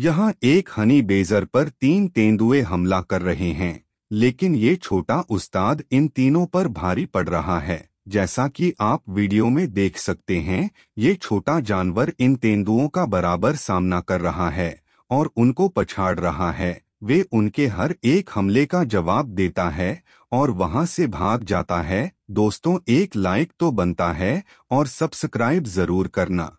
यहाँ एक हनी बेजर पर तीन तेंदुए हमला कर रहे हैं लेकिन ये छोटा उस्ताद इन तीनों पर भारी पड़ रहा है जैसा कि आप वीडियो में देख सकते हैं ये छोटा जानवर इन तेंदुओं का बराबर सामना कर रहा है और उनको पछाड़ रहा है वे उनके हर एक हमले का जवाब देता है और वहाँ से भाग जाता है दोस्तों एक लाइक तो बनता है और सब्सक्राइब जरूर करना